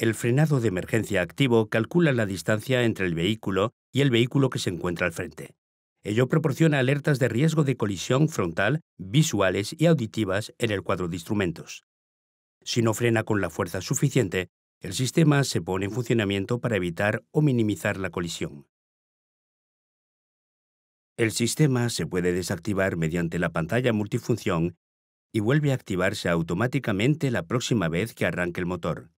El frenado de emergencia activo calcula la distancia entre el vehículo y el vehículo que se encuentra al frente. Ello proporciona alertas de riesgo de colisión frontal, visuales y auditivas en el cuadro de instrumentos. Si no frena con la fuerza suficiente, el sistema se pone en funcionamiento para evitar o minimizar la colisión. El sistema se puede desactivar mediante la pantalla multifunción y vuelve a activarse automáticamente la próxima vez que arranque el motor.